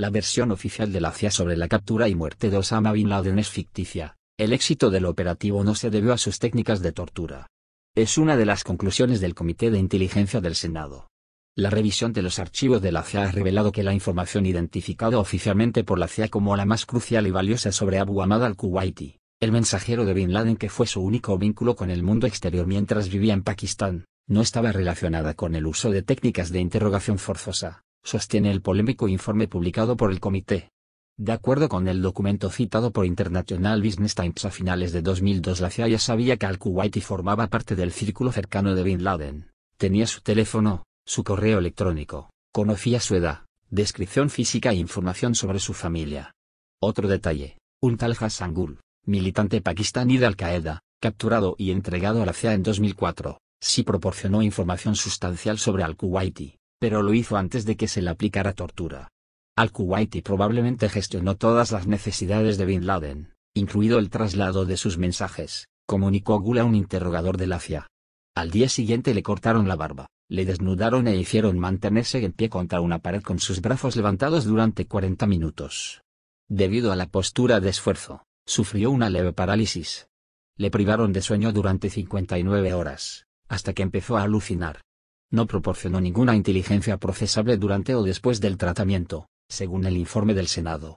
La versión oficial de la CIA sobre la captura y muerte de Osama Bin Laden es ficticia. El éxito del operativo no se debió a sus técnicas de tortura. Es una de las conclusiones del Comité de Inteligencia del Senado. La revisión de los archivos de la CIA ha revelado que la información identificada oficialmente por la CIA como la más crucial y valiosa sobre Abu Ahmad al-Kuwaiti, el mensajero de Bin Laden que fue su único vínculo con el mundo exterior mientras vivía en Pakistán, no estaba relacionada con el uso de técnicas de interrogación forzosa sostiene el polémico informe publicado por el comité. De acuerdo con el documento citado por International Business Times a finales de 2002 la CIA ya sabía que al-Kuwaiti formaba parte del círculo cercano de Bin Laden, tenía su teléfono, su correo electrónico, conocía su edad, descripción física e información sobre su familia. Otro detalle, un tal Hassan Gul, militante y de Al-Qaeda, capturado y entregado a la CIA en 2004, sí proporcionó información sustancial sobre al-Kuwaiti, pero lo hizo antes de que se le aplicara tortura. Al-Kuwaiti probablemente gestionó todas las necesidades de Bin Laden, incluido el traslado de sus mensajes, comunicó Gula un interrogador de la CIA. Al día siguiente le cortaron la barba, le desnudaron e hicieron mantenerse en pie contra una pared con sus brazos levantados durante 40 minutos. Debido a la postura de esfuerzo, sufrió una leve parálisis. Le privaron de sueño durante 59 horas, hasta que empezó a alucinar no proporcionó ninguna inteligencia procesable durante o después del tratamiento, según el informe del Senado.